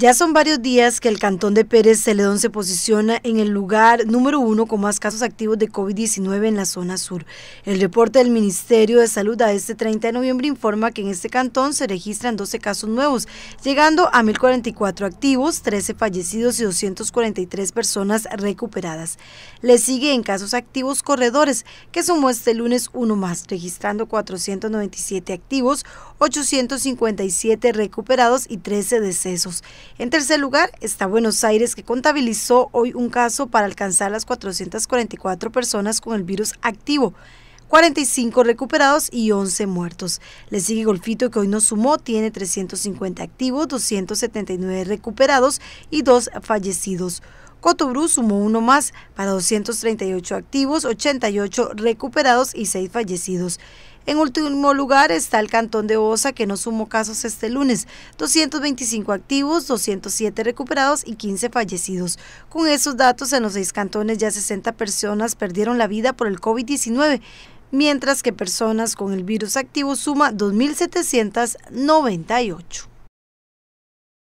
Ya son varios días que el cantón de Pérez Celedón se posiciona en el lugar número uno con más casos activos de COVID-19 en la zona sur. El reporte del Ministerio de Salud a este 30 de noviembre informa que en este cantón se registran 12 casos nuevos, llegando a 1.044 activos, 13 fallecidos y 243 personas recuperadas. Le sigue en casos activos corredores, que sumó este lunes uno más, registrando 497 activos, 857 recuperados y 13 decesos. En tercer lugar está Buenos Aires, que contabilizó hoy un caso para alcanzar las 444 personas con el virus activo. 45 recuperados y 11 muertos. Le sigue Golfito que hoy no sumó, tiene 350 activos, 279 recuperados y 2 fallecidos. Cotobru sumó uno más para 238 activos, 88 recuperados y 6 fallecidos. En último lugar está el Cantón de Osa, que no sumó casos este lunes, 225 activos, 207 recuperados y 15 fallecidos. Con esos datos, en los seis cantones ya 60 personas perdieron la vida por el COVID-19, mientras que personas con el virus activo suma 2.798.